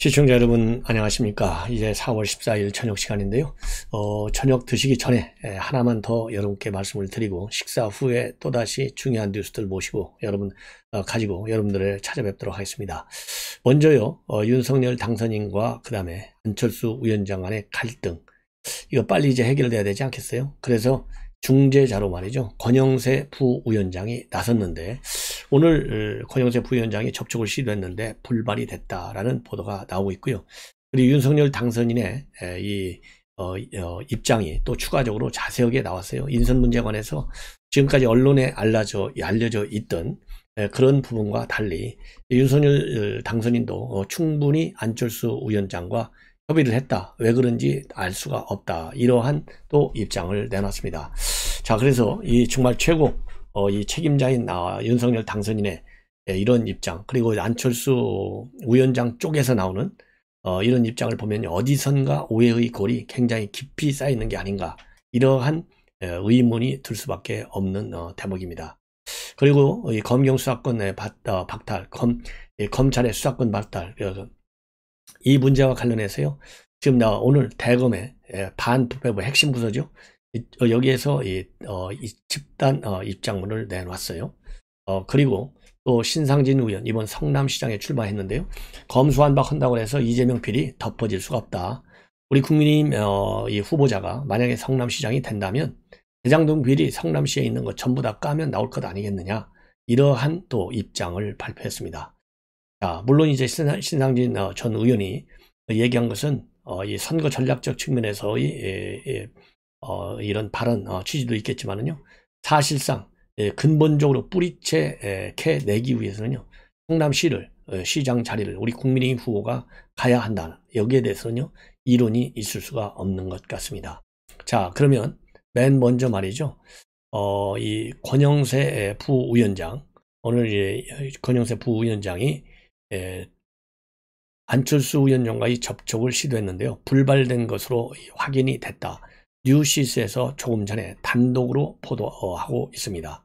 시청자 여러분 안녕하십니까 이제 4월 14일 저녁 시간인데요 어, 저녁 드시기 전에 예, 하나만 더 여러분께 말씀을 드리고 식사 후에 또다시 중요한 뉴스들 모시고 여러분 어, 가지고 여러분들을 찾아뵙도록 하겠습니다 먼저요 어, 윤석열 당선인과 그 다음에 안철수 위원장 간의 갈등 이거 빨리 이제 해결돼야 되지 않겠어요 그래서 중재자로 말이죠. 권영세 부위원장이 나섰는데 오늘 어, 권영세 부위원장이 접촉을 시도했는데 불발이 됐다라는 보도가 나오고 있고요. 그리고 윤석열 당선인의 이 어, 어, 입장이 또 추가적으로 자세하게 나왔어요. 인선 문제 에 관해서 지금까지 언론에 알려져, 알려져 있던 그런 부분과 달리 윤석열 당선인도 충분히 안철수 위원장과 협의를 했다. 왜 그런지 알 수가 없다. 이러한 또 입장을 내놨습니다. 자, 그래서 이 정말 최고 어, 이 책임자인 아, 윤석열 당선인의 예, 이런 입장 그리고 안철수 위원장 쪽에서 나오는 어, 이런 입장을 보면 어디선가 오해의 골이 굉장히 깊이 쌓이는게 아닌가 이러한 예, 의문이 들 수밖에 없는 어, 대목입니다. 그리고 이 검경 수사권의 박, 어, 박탈, 검, 예, 검찰의 수사권 박탈, 그이 문제와 관련해서요. 지금 나 오늘 대검의 예, 반부패부 핵심 부서죠. 어, 여기에서 이, 어, 이 집단 어, 입장문을 내놨어요. 어, 그리고 또 신상진 의원 이번 성남시장에 출마했는데요. 검수한박한다고 해서 이재명 필이 덮어질 수가 없다. 우리 국민의힘 어, 이 후보자가 만약에 성남시장이 된다면 대장동 비리 성남시에 있는 것 전부 다 까면 나올 것 아니겠느냐 이러한 또 입장을 발표했습니다. 자, 아, 물론 이제 신상진 어, 전 의원이 얘기한 것은 어, 이 선거 전략적 측면에서의 예, 예, 어, 이런 발언 취지도 있겠지만은요 사실상 예, 근본적으로 뿌리채 캐 내기 위해서는요 성남시를 시장 자리를 우리 국민의힘 후보가 가야 한다는 여기에 대해서는요 이론이 있을 수가 없는 것 같습니다. 자 그러면 맨 먼저 말이죠 어, 이 권영세 부위원장 오늘 이제 권영세 부위원장이 예, 안철수 의원 연과의 접촉을 시도했는데요. 불발된 것으로 확인이 됐다. 뉴시스에서 조금 전에 단독으로 보도하고 있습니다.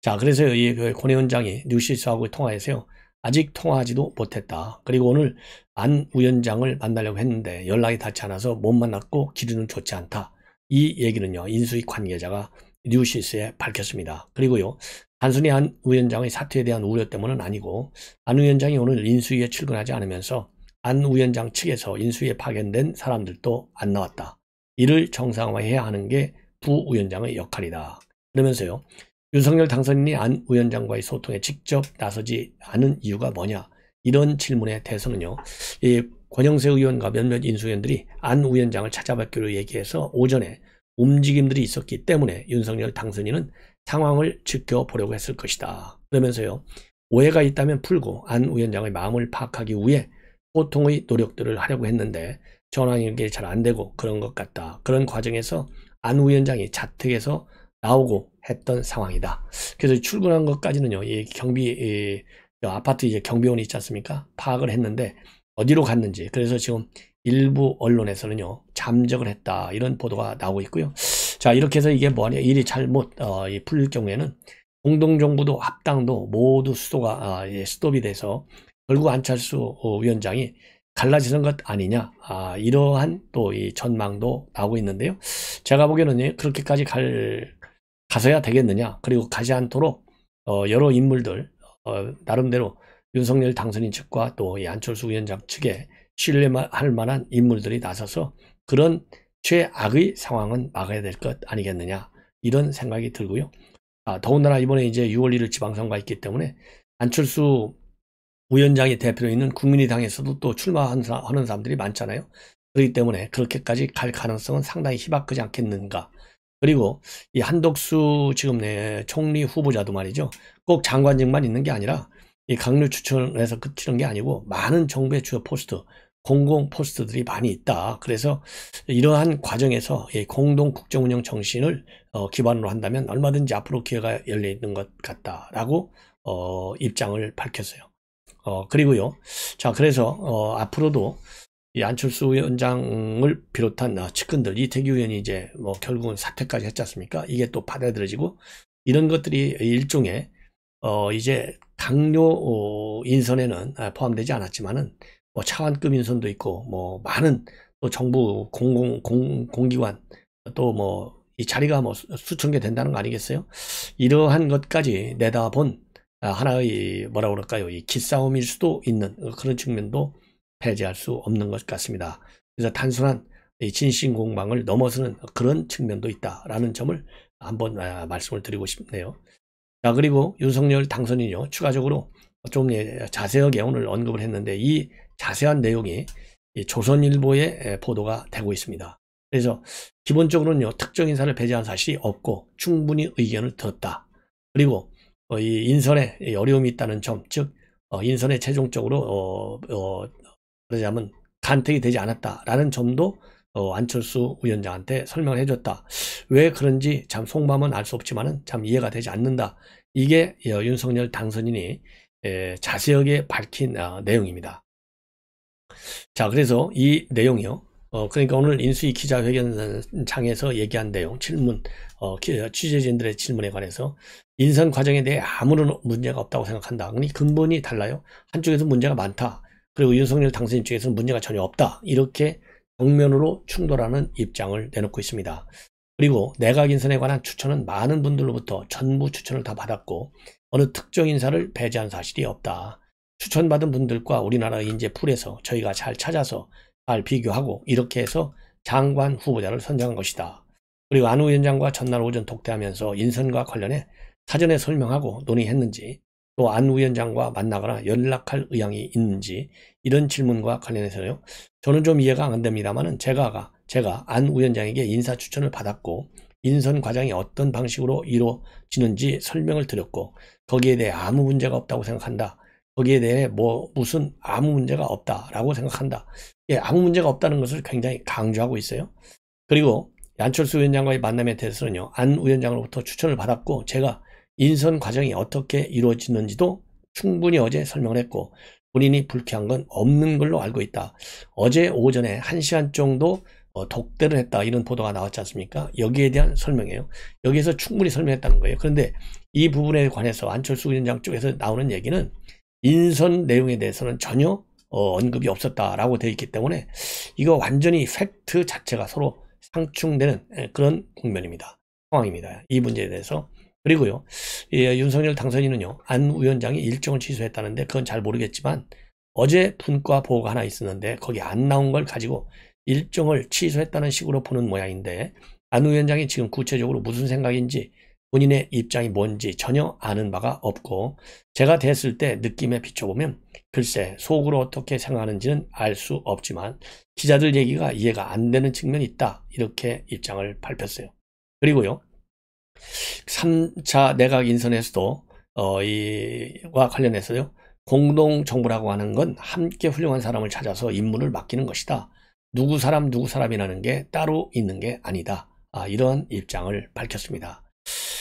자, 그래서 이권위 그 원장이 뉴시스하고 통화해서요. 아직 통화하지도 못했다. 그리고 오늘 안 위원장을 만나려고 했는데 연락이 닿지 않아서 못 만났고 기류는 좋지 않다. 이 얘기는요. 인수위 관계자가 뉴시스에 밝혔습니다. 그리고요. 단순히 한 위원장의 사퇴에 대한 우려 때문은 아니고 안 위원장이 오늘 인수위에 출근하지 않으면서 안 위원장 측에서 인수위에 파견된 사람들도 안 나왔다. 이를 정상화해야 하는 게 부위원장의 역할이다. 그러면서요. 윤석열 당선인이 안 위원장과의 소통에 직접 나서지 않은 이유가 뭐냐? 이런 질문에 대해서는요. 이 권영세 의원과 몇몇 인수위원들이 안 위원장을 찾아뵙기로 얘기해서 오전에 움직임들이 있었기 때문에 윤석열 당선인은 상황을 지켜보려고 했을 것이다. 그러면서요. 오해가 있다면 풀고 안 위원장의 마음을 파악하기 위해 보통의 노력들을 하려고 했는데 전환이 이게 잘안 되고 그런 것 같다. 그런 과정에서 안 위원장이 자택에서 나오고 했던 상황이다. 그래서 출근한 것까지는요. 이 경비 이 아파트 이제 경비원이 있지 않습니까? 파악을 했는데 어디로 갔는지 그래서 지금 일부 언론에서는요 잠적을 했다 이런 보도가 나오고 있고요. 자 이렇게 해서 이게 뭐냐 일이 잘못 어, 풀릴 경우에는 공동정부도 합당도 모두 수도가 아, 예, 스톱이 돼서 결국 안철수 어, 위원장이 갈라지는 것 아니냐 아, 이러한 또 이 전망도 나오고 있는데요. 제가 보기에는 예, 그렇게까지 갈 가서야 되겠느냐 그리고 가지 않도록 어, 여러 인물들 어, 나름대로 윤석열 당선인 측과 또 이 안철수 위원장 측에 신뢰할 만한 인물들이 나서서 그런 최악의 상황은 막아야 될 것 아니겠느냐 이런 생각이 들고요. 아, 더군다나 이번에 이제 6월 1일 지방선거가 있기 때문에 안철수 위원장이 대표로 있는 국민의당에서도 또 출마하는 사람들이 많잖아요. 그렇기 때문에 그렇게까지 갈 가능성은 상당히 희박하지 않겠는가. 그리고 이 한덕수 지금 내 총리 후보자도 말이죠. 꼭 장관직만 있는 게 아니라 이 강류 추천해서 그치는 게 아니고 많은 정부의 주요 포스트 공공 포스트들이 많이 있다. 그래서 이러한 과정에서 공동 국정 운영 정신을 어, 기반으로 한다면 얼마든지 앞으로 기회가 열려 있는 것 같다라고 어, 입장을 밝혔어요. 어, 그리고요. 자, 그래서 어, 앞으로도 이 안철수 위원장을 비롯한 어, 측근들 이태규 의원이 이제 뭐 결국은 사퇴까지 했지 않습니까? 이게 또 받아들여지고 이런 것들이 일종의 어, 이제 당뇨 어, 인선에는 아, 포함되지 않았지만은 뭐 차관급 인선도 있고 뭐 많은 또 정부 공공 공, 공기관 또 뭐 이 자리가 뭐 수천 개 된다는 거 아니겠어요? 이러한 것까지 내다본 아, 하나의 뭐라 그럴까요? 이 기싸움일 수도 있는 그런 측면도 배제할 수 없는 것 같습니다. 그래서 단순한 진신 공방을 넘어서는 그런 측면도 있다라는 점을 한번 아, 말씀을 드리고 싶네요. 자 그리고 윤석열 당선인요 추가적으로 좀 예, 자세하게 오늘 언급을 했는데 이 자세한 내용이 조선일보에 보도가 되고 있습니다. 그래서 기본적으로는요 특정 인사를 배제한 사실이 없고 충분히 의견을 들었다. 그리고 어, 이 인선에 어려움이 있다는 점, 즉 어, 인선에 최종적으로 어, 어, 그러자면 간택이 되지 않았다라는 점도 어, 안철수 위원장한테 설명을 해줬다. 왜 그런지 참 속마음은 알 수없지만참 이해가 되지 않는다. 이게 어, 윤석열 당선인이 자세하게 밝힌 내용입니다. 자, 그래서 이 내용이요. 어, 그러니까 오늘 인수위 기자회견장에서 얘기한 내용, 질문, 어, 취재진들의 질문에 관해서 인선 과정에 대해 아무런 문제가 없다고 생각한다. 그니 근본이 달라요. 한쪽에서 문제가 많다. 그리고 윤석열 당선인 쪽에서는 문제가 전혀 없다. 이렇게 정면으로 충돌하는 입장을 내놓고 있습니다. 그리고 내각 인선에 관한 추천은 많은 분들로부터 전부 추천을 다 받았고 어느 특정 인사를 배제한 사실이 없다. 추천받은 분들과 우리나라의 인재 풀에서 저희가 잘 찾아서 잘 비교하고 이렇게 해서 장관 후보자를 선정한 것이다. 그리고 안 위원장과 전날 오전 독대하면서 인선과 관련해 사전에 설명하고 논의했는지 또안 위원장과 만나거나 연락할 의향이 있는지 이런 질문과 관련해서요. 저는 좀 이해가 안됩니다만 제가 제가 안 위원장에게 인사 추천을 받았고 인선 과정이 어떤 방식으로 이루어지는지 설명을 드렸고 거기에 대해 아무 문제가 없다고 생각한다. 거기에 대해 뭐 무슨 아무 문제가 없다라고 생각한다. 예, 아무 문제가 없다는 것을 굉장히 강조하고 있어요. 그리고 안철수 위원장과의 만남에 대해서는요. 안 위원장으로부터 추천을 받았고 제가 인선 과정이 어떻게 이루어지는지도 충분히 어제 설명을 했고 본인이 불쾌한 건 없는 걸로 알고 있다. 어제 오전에 1시간 정도 어, 독대를 했다 이런 보도가 나왔지 않습니까? 여기에 대한 설명이에요. 여기에서 충분히 설명했다는 거예요. 그런데 이 부분에 관해서 안철수 위원장 쪽에서 나오는 얘기는 인선 내용에 대해서는 전혀 어, 언급이 없었다라고 되어 있기 때문에 이거 완전히 팩트 자체가 서로 상충되는 예, 그런 국면입니다. 상황입니다. 이 문제에 대해서. 그리고요, 예, 윤석열 당선인은요, 안 위원장이 일정을 취소했다는데 그건 잘 모르겠지만 어제 분과 보고가 하나 있었는데 거기 안 나온 걸 가지고 일정을 취소했다는 식으로 보는 모양인데 안 위원장이 지금 구체적으로 무슨 생각인지 본인의 입장이 뭔지 전혀 아는 바가 없고 제가 됐을 때 느낌에 비춰보면 글쎄 속으로 어떻게 생각하는지는 알 수 없지만 기자들 얘기가 이해가 안 되는 측면이 있다 이렇게 입장을 밝혔어요. 그리고요 3차 내각 인선에서도 어, 이와 관련해서요 공동 정부라고 하는 건 함께 훌륭한 사람을 찾아서 임무를 맡기는 것이다. 누구 사람 누구 사람이라는 게 따로 있는 게 아니다. 아, 이런 입장을 밝혔습니다.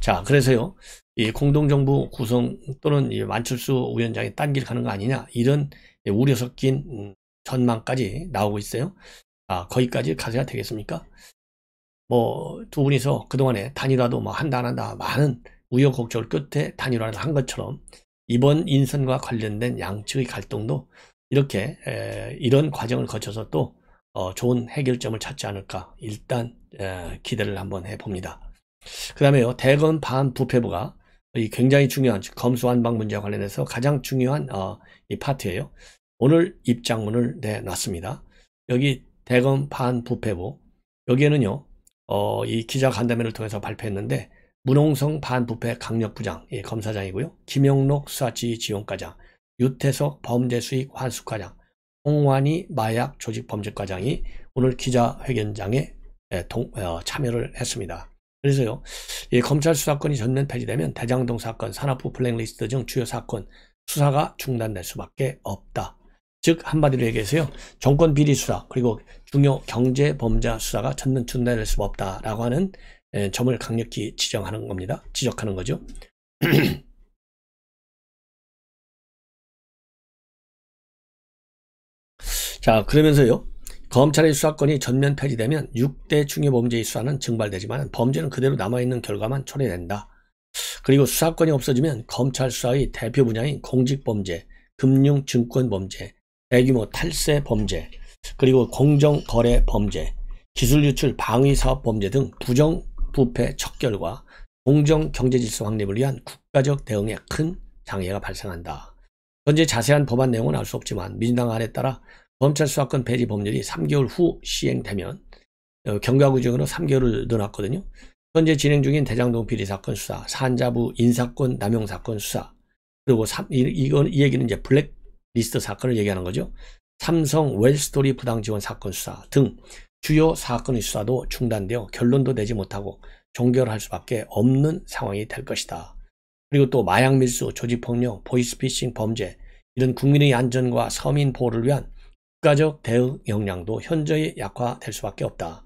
자, 그래서요. 이 공동정부 구성 또는 이 만출수 위원장이 딴 길 가는 거 아니냐 이런 우려 섞인 음, 전망까지 나오고 있어요. 아, 거기까지 가서야 되겠습니까? 뭐 두 분이서 그동안에 단일화도 뭐 한다 안 한다 많은 우여곡절 끝에 단일화를 한 것처럼 이번 인선과 관련된 양측의 갈등도 이렇게 에, 이런 과정을 거쳐서 또 어, 좋은 해결점을 찾지 않을까 일단 에, 기대를 한번 해봅니다. 그 다음에요. 대검 반부패부가 이 굉장히 중요한 검수완방 문제와 관련해서 가장 중요한 어, 이 파트예요. 오늘 입장문을 내놨습니다. 여기 대검 반부패부 여기에는요. 어, 이 기자 간담회를 통해서 발표했는데 문홍성 반부패 강력부장 예, 검사장이고요. 김영록 수사지 지원과장 유태석 범죄수익 환수과장 홍환희 마약 조직범죄과장이 오늘 기자회견장에 예, 동, 어, 참여를 했습니다. 그래서요, 이 검찰 수사권이 전면 폐지되면 대장동 사건, 산업부 블랙리스트 등 주요 사건 수사가 중단될 수밖에 없다. 즉 한마디로 얘기해서요, 정권 비리 수사 그리고 중요 경제 범죄 수사가 전면 중단될 수 없다라고 하는 에, 예, 점을 강력히 지정하는 겁니다. 지적하는 거죠. 자 그러면서요 검찰의 수사권이 전면 폐지되면 6대 중요범죄의 수사는 증발되지만 범죄는 그대로 남아있는 결과만 초래된다. 그리고 수사권이 없어지면 검찰 수사의 대표 분야인 공직범죄, 금융 증권 범죄, 대규모 탈세 범죄, 그리고 공정 거래 범죄, 기술 유출 방위 사업 범죄 등 부정 부패 척결과 공정 경제 질서 확립을 위한 국가적 대응에 큰 장애가 발생한다. 현재 자세한 법안 내용은 알 수 없지만 민주당 안에 따라 검찰 수사권 폐지 법률이 3개월 후 시행되면 어, 경과구정으로 3개월을 늘어났거든요 현재 진행 중인 대장동 비리 사건 수사, 산자부 인사권 남용 사건 수사, 그리고 3, 이, 이건, 이 얘기는 이제 블랙리스트 사건을 얘기하는 거죠. 삼성 웰스토리 부당 지원 사건 수사 등 주요 사건의 수사도 중단되어 결론도 내지 못하고 종결할 수밖에 없는 상황이 될 것이다. 그리고 또 마약 밀수, 조직폭력, 보이스피싱 범죄 이런 국민의 안전과 서민 보호를 위한 국가적 대응 역량도 현저히 약화될 수밖에 없다.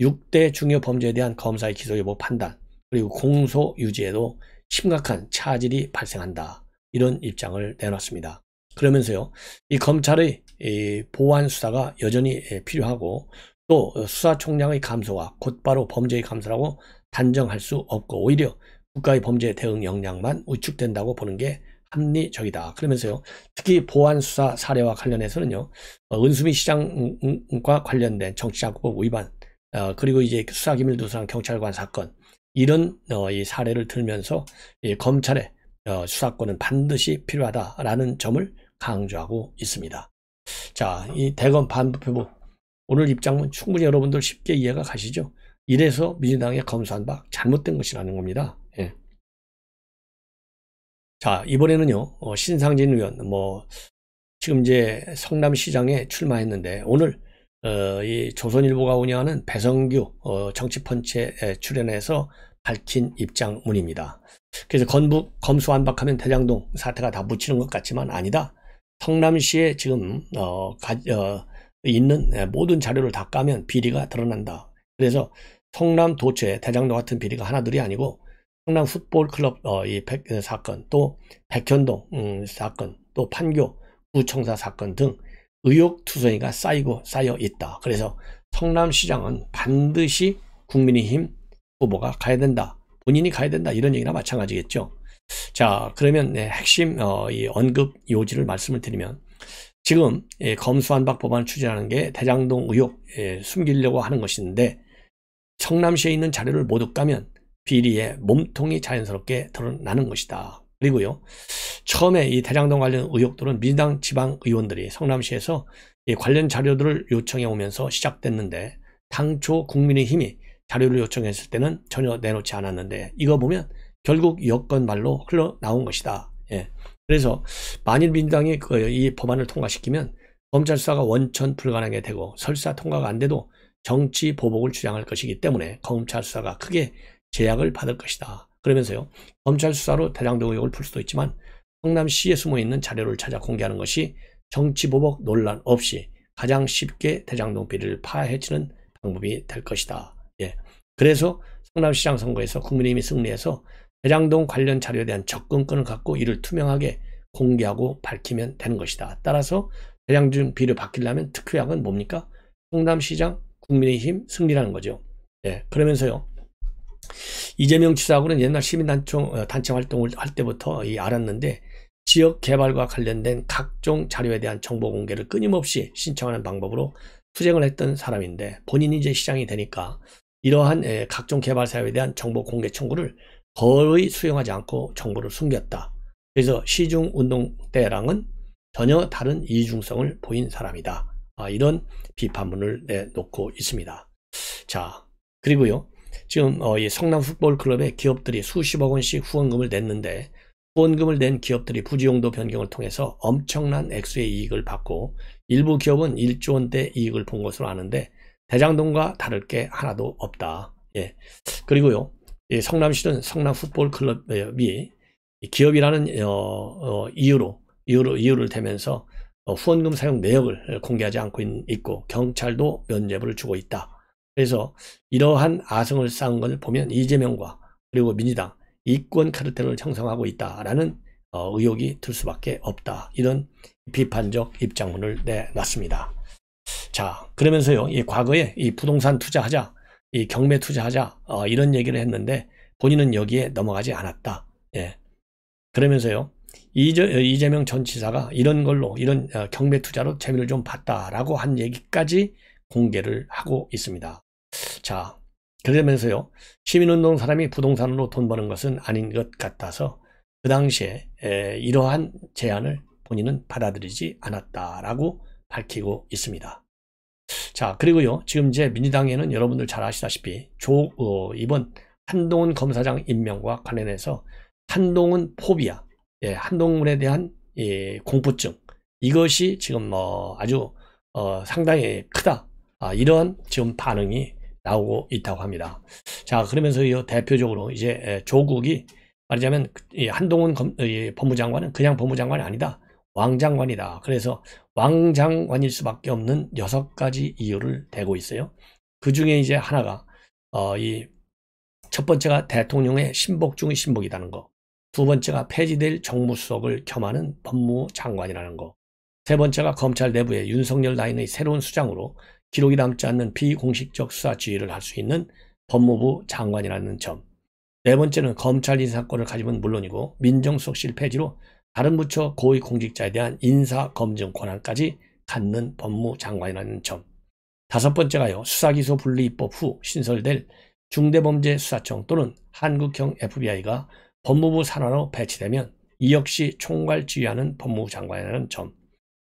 6대 중요 범죄에 대한 검사의 기소 여부 판단, 그리고 공소 유지에도 심각한 차질이 발생한다. 이런 입장을 내놨습니다. 그러면서요, 이 검찰의 이 보완 수사가 여전히 예, 필요하고 또 수사총량의 감소와 곧바로 범죄의 감소라고 단정할 수 없고 오히려 국가의 범죄 대응 역량만 우축된다고 보는 게 합리적이다. 그러면서요. 특히 보안 수사 사례와 관련해서는요. 어, 은수미 시장과 관련된 정치자금법 위반 어, 그리고 이제 그 수사기밀 누수한 경찰관 사건 이런 어, 이 사례를 들면서 이 검찰의 어, 수사권은 반드시 필요하다라는 점을 강조하고 있습니다. 자, 이 대검 반부패부 오늘 입장은 충분히 여러분들 쉽게 이해가 가시죠? 이래서 민주당의 검수한박 잘못된 것이라는 겁니다. 자, 이번에는요, 어, 신상진 의원, 뭐, 지금 이제 성남시장에 출마했는데, 오늘, 어, 이 조선일보가 운영하는 배성규, 어, 정치펀치에 출연해서 밝힌 입장문입니다. 그래서 건부, 검수 안박하면 대장동 사태가 다붙이는것 같지만 아니다. 성남시에 지금, 어, 가, 어, 있는 예, 모든 자료를 다 까면 비리가 드러난다. 그래서 성남 도처에 대장동 같은 비리가 하나둘이 아니고 성남 풋볼 클럽 어, 이 백, 어, 사건, 또 백현동 음, 사건, 또 판교 구청사 사건 등 의혹 투성이가 쌓이고 쌓여 있다. 그래서 성남시장은 반드시 국민의힘 후보가 가야 된다. 본인이 가야 된다. 이런 얘기나 마찬가지겠죠. 자, 그러면 네, 핵심 어, 이 언급 요지를 말씀을 드리면 지금 예, 검수한박 법안을 추진하는 게 대장동 의혹 예, 숨기려고 하는 것인데 성남시에 있는 자료를 모두 까면 비리의 몸통이 자연스럽게 드러나는 것이다. 그리고요. 처음에 이 대장동 관련 의혹들은 민당 지방 의원들이 성남시에서 관련 자료들을 요청해 오면서 시작됐는데 당초 국민의힘이 자료를 요청했을 때는 전혀 내놓지 않았는데 이거 보면 결국 여건 말로 흘러나온 것이다. 예. 그래서 만일 민당이그이 법안을 통과시키면 검찰 수사가 원천 불가능하게 되고 설사 통과가 안 돼도 정치 보복을 주장할 것이기 때문에 검찰 수사가 크게 제약을 받을 것이다. 그러면서요. 검찰 수사로 대장동 의혹을 풀 수도 있지만 성남시에 숨어있는 자료를 찾아 공개하는 것이 정치보복 논란 없이 가장 쉽게 대장동 비리를 파헤치는 방법이 될 것이다. 예. 그래서 성남시장 선거에서 국민의힘이 승리해서 대장동 관련 자료에 대한 접근권을 갖고 이를 투명하게 공개하고 밝히면 되는 것이다. 따라서 대장동 비를 바뀌려면 특효약은 뭡니까? 성남시장 국민의힘 승리라는 거죠. 예. 그러면서요. 이재명 지사하고는 옛날 시민단체 어, 단체 활동을 할 때부터 알았는데 지역 개발과 관련된 각종 자료에 대한 정보 공개를 끊임없이 신청하는 방법으로 투쟁을 했던 사람인데 본인이 이제 시장이 되니까 이러한 각종 개발 사업에 대한 정보 공개 청구를 거의 수용하지 않고 정보를 숨겼다. 그래서 시중 운동 때랑은 전혀 다른 이중성을 보인 사람이다. 아, 이런 비판문을 내놓고 있습니다. 자, 그리고요. 지금 어, 이 성남 풋볼클럽에 기업들이 수십억 원씩 후원금을 냈는데 후원금을 낸 기업들이 부지용도 변경을 통해서 엄청난 액수의 이익을 받고 일부 기업은 1조 원대 이익을 본 것으로 아는데 대장동과 다를 게 하나도 없다. 예. 그리고요. 예, 성남시는 성남 풋볼클럽이 기업이라는 어, 어, 이유로 이유로 이유를 대면서 어, 후원금 사용 내역을 공개하지 않고 있고 경찰도 면죄부를 주고 있다. 그래서 이러한 아성을 쌓은 것을 보면 이재명과 그리고 민주당 이권 카르텔을 형성하고 있다라는 어, 의혹이 들 수밖에 없다. 이런 비판적 입장문을 내놨습니다. 자, 그러면서요, 이 과거에 이 부동산 투자하자, 이 경매 투자하자, 어, 이런 얘기를 했는데 본인은 여기에 넘어가지 않았다. 예. 그러면서요, 이재, 어, 이재명 전 지사가 이런 걸로, 이런 어, 경매 투자로 재미를 좀 봤다라고 한 얘기까지 공개를 하고 있습니다. 자, 그러면서요. 시민운동 사람이 부동산으로 돈 버는 것은 아닌 것 같아서 그 당시에 이러한 제안을 본인은 받아들이지 않았다라고 밝히고 있습니다. 자, 그리고요. 지금 제 민주당에는 여러분들 잘 아시다시피 조, 어, 이번 한동훈 검사장 임명과 관련해서 한동훈 포비아, 예, 한동훈에 대한 예, 공포증 이것이 지금 뭐 아주 어, 상당히 크다. 아, 이런 지금 반응이 나오고 있다고 합니다. 자 그러면서 대표적으로 이제 조국이 말하자면 한동훈 법무장관은 그냥 법무장관이 아니다. 왕장관이다. 그래서 왕장관일 수밖에 없는 여섯 가지 이유를 대고 있어요. 그 중에 이제 하나가 어, 이 첫 번째가 대통령의 신복 중의 신복이라는 거. 두 번째가 폐지될 정무수석을 겸하는 법무장관이라는 거. 세 번째가 검찰 내부의 윤석열 라인의 새로운 수장으로 기록이 남지 않는 비공식적 수사 지휘를 할 수 있는 법무부 장관이라는 점. 네 번째는 검찰 인사권을 가지면 물론이고 민정수석실 폐지로 다른 부처 고위공직자에 대한 인사검증 권한까지 갖는 법무장관이라는 점. 다섯 번째가요. 수사기소 분리 입법 후 신설될 중대범죄수사청 또는 한국형 FBI가 법무부 산하로 배치되면 이 역시 총괄 지휘하는 법무부 장관이라는 점.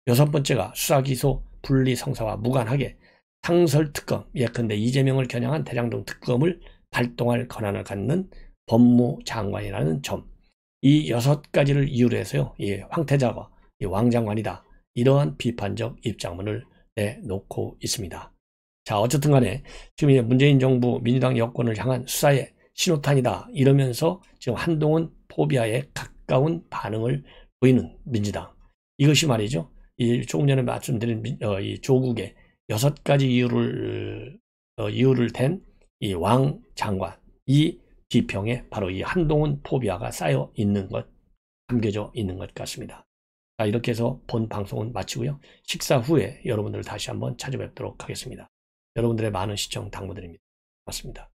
여섯 번째가 수사기소 분리 성사와 무관하게 상설특검, 예컨대 이재명을 겨냥한 대량동 특검을 발동할 권한을 갖는 법무장관이라는 점. 이 여섯 가지를 이유로 해서요, 이 황태자가 이 왕장관이다. 이러한 비판적 입장문을 내놓고 있습니다. 자, 어쨌든 간에 지금 이제 문재인 정부, 민주당 여권을 향한 수사의 신호탄이다. 이러면서 지금 한동훈 포비아에 가까운 반응을 보이는 민주당. 이것이 말이죠. 이 조금 전에 말씀드린 민, 어, 이 조국의 여섯 가지 이유를 어, 이유를 댄 이 왕 장관 이 지평에 바로 이 한동훈 포비아가 쌓여 있는 것 담겨져 있는 것 같습니다. 자, 이렇게 해서 본 방송은 마치고요. 식사 후에 여러분들을 다시 한번 찾아뵙도록 하겠습니다. 여러분들의 많은 시청 당부드립니다. 고맙습니다.